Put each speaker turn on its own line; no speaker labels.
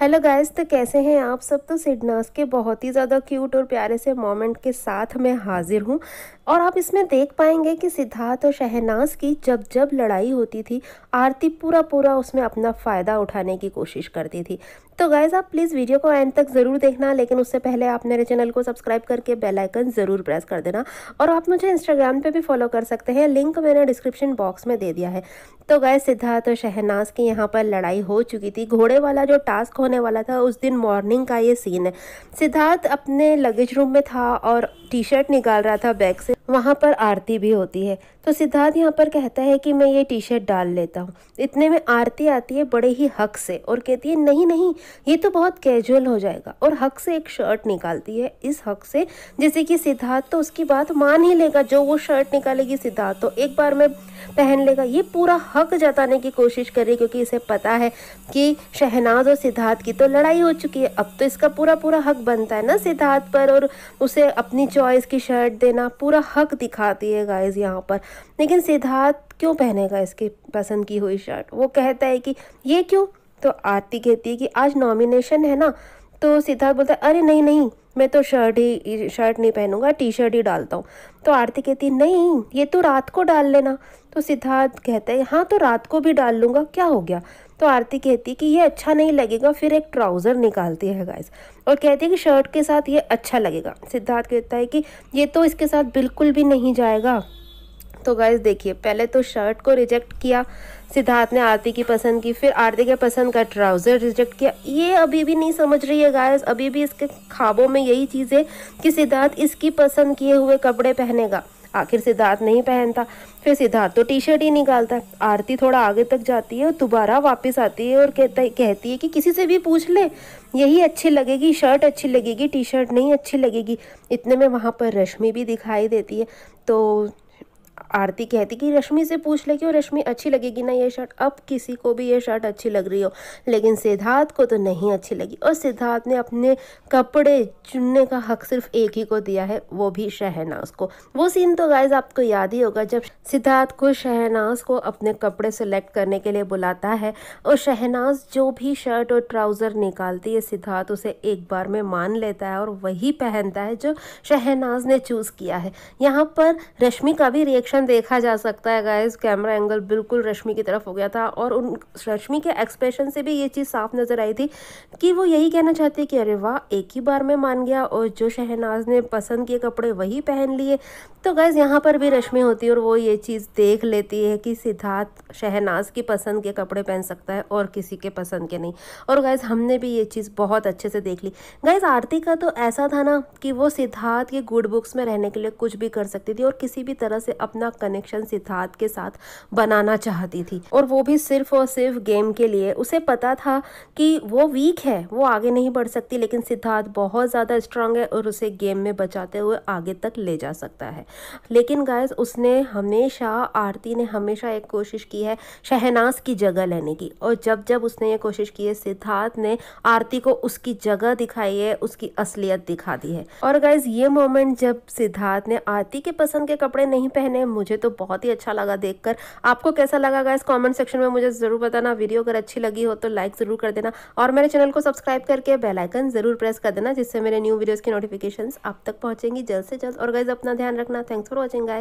hello guys तो कैसे हैं आप सब तो सिडनास के बहुत ही ज़्यादा क्यूट और प्यारे से मोमेंट के साथ मैं हाजिर हूं और आप इसमें देख पाएंगे कि सिद्धार्थ और शहनाज की जब जब लड़ाई होती थी आरती पूरा पूरा उसमें अपना फ़ायदा उठाने की कोशिश करती थी तो गाइस आप प्लीज़ वीडियो को एंड तक ज़रूर देखना लेकिन उससे पहले आप मेरे चैनल को सब्सक्राइब करके बेलाइकन ज़रूर प्रेस कर देना और आप मुझे इंस्टाग्राम पर भी फॉलो कर सकते हैं लिंक मैंने डिस्क्रिप्शन बॉक्स में दे दिया है तो गाय सिद्धार्थ और शहनाज की यहाँ पर लड़ाई हो चुकी थी घोड़े वाला जो टास्क होने वाला था उस दिन मॉर्निंग का ये सीन है सिद्धार्थ अपने लगेज रूम में था और टी शर्ट निकाल रहा था बैग से वहाँ पर आरती भी होती है तो सिद्धार्थ यहाँ पर कहता है कि मैं ये टी शर्ट डाल लेता हूँ इतने में आरती आती है बड़े ही हक से और कहती है नहीं नहीं ये तो बहुत कैजुअल हो जाएगा और हक से एक शर्ट निकालती है इस हक से जैसे कि सिद्धार्थ तो उसकी बात मान ही लेगा जो वो शर्ट निकालेगी सिद्धार्थ तो एक बार में पहन लेगा ये पूरा हक जताने की कोशिश कर रही क्योंकि इसे पता है कि शहनाज और सिद्धार्थ की तो लड़ाई हो चुकी है अब तो इसका पूरा पूरा हक बनता है ना सिद्धार्थ पर और उसे अपनी चॉइस की शर्ट देना पूरा हक हक दिखाती है गाइज यहाँ पर लेकिन सिद्धार्थ क्यों पहनेगा इसकी पसंद की हुई शर्ट वो कहता है कि ये क्यों तो आरती कहती है कि आज नॉमिनेशन है ना तो सिद्धार्थ बोलता है अरे नहीं नहीं मैं तो शर्ट ही शर्ट नहीं पहनूंगा टी शर्ट ही डालता हूँ तो आरती कहती है नहीं ये तो रात को डाल लेना तो सिद्धार्थ कहता है हाँ तो रात को भी डाल लूँगा क्या हो गया तो आरती कहती है कि ये अच्छा नहीं लगेगा फिर एक ट्राउज़र निकालती है गाइस और कहती है कि शर्ट के साथ ये अच्छा लगेगा सिद्धार्थ कहता है कि ये तो इसके साथ बिल्कुल भी नहीं जाएगा तो गाइस देखिए पहले तो शर्ट को रिजेक्ट किया सिद्धार्थ ने आरती की पसंद की फिर आरती के पसंद का ट्राउज़र रिजेक्ट किया ये अभी भी नहीं समझ रही है गायस अभी भी इसके ख्वाबों में यही चीज़ है कि सिद्धार्थ इसकी पसंद किए हुए कपड़े पहनेगा आखिर सिद्धार्थ नहीं पहनता फिर सिद्धार्थ तो टी शर्ट ही निकालता है आरती थोड़ा आगे तक जाती है और दोबारा वापस आती है और कहता कहती है कि किसी से भी पूछ ले यही अच्छी लगेगी शर्ट अच्छी लगेगी टी शर्ट नहीं अच्छी लगेगी इतने में वहाँ पर रश्मि भी दिखाई देती है तो आरती कहती कि रश्मि से पूछ ले कि रश्मि अच्छी लगेगी ना ये शर्ट अब किसी को भी ये शर्ट अच्छी लग रही हो लेकिन सिद्धार्थ को तो नहीं अच्छी लगी और सिद्धार्थ ने अपने कपड़े चुनने का हक सिर्फ एक ही को दिया है वो भी शहनाज को वो सीन तो गाइज आपको याद ही होगा जब सिद्धार्थ को शहनाज को अपने कपड़े सेलेक्ट करने के लिए बुलाता है और शहनाज जो भी शर्ट और ट्राउज़र निकालती है सिद्धार्थ उसे एक बार में मान लेता है और वही पहनता है जो शहनाज ने चूज़ किया है यहाँ पर रश्मि का भी रिएक्शन रिएक्शन देखा जा सकता है गाइज कैमरा एंगल बिल्कुल रश्मि की तरफ हो गया था और उन रश्मि के एक्सप्रेशन से भी ये चीज़ साफ नज़र आई थी कि वो यही कहना चाहती कि अरे वाह एक ही बार में मान गया और जो शहनाज ने पसंद किए कपड़े वही पहन लिए तो गाइज़ यहाँ पर भी रश्मि होती है और वो ये चीज़ देख लेती है कि सिद्धार्थ शहनाज की पसंद के कपड़े पहन सकता है और किसी के पसंद के नहीं और गाइज़ हमने भी ये चीज़ बहुत अच्छे से देख ली गाइज़ आरती का तो ऐसा था ना कि वो सिद्धार्थ के गुड बुक्स में रहने के लिए कुछ भी कर सकती थी और किसी भी तरह से अपने अपना कनेक्शन सिद्धार्थ के साथ बनाना चाहती थी और वो भी सिर्फ और सिर्फ गेम के लिए उसे पता था कि वो वीक है वो आगे नहीं बढ़ सकती लेकिन सिद्धार्थ बहुत ज़्यादा स्ट्रांग है और उसे गेम में बचाते हुए आगे तक ले जा सकता है लेकिन गायस उसने हमेशा आरती ने हमेशा एक कोशिश की है शहनाज की जगह लेने की और जब जब उसने ये कोशिश की है सिद्धार्थ ने आरती को उसकी जगह दिखाई है उसकी असलियत दिखा दी है और गाइज ये मोमेंट जब सिद्धार्थ ने आरती के पसंद के कपड़े नहीं पहने हैं मुझे तो बहुत ही अच्छा लगा देखकर आपको कैसा लगा गाइस कमेंट सेक्शन में मुझे ज़रूर बताना वीडियो अगर अच्छी लगी हो तो लाइक ज़रूर कर देना और मेरे चैनल को सब्सक्राइब करके बेलाइकन ज़रूर प्रेस कर देना जिससे मेरे न्यू वीडियोज़ की नोटिफिकेशन आप तक पहुँचेंगी जल्द से जल्द और गाइज अपना ध्यान रखना थैंक्स फॉर वॉचिंग गाइज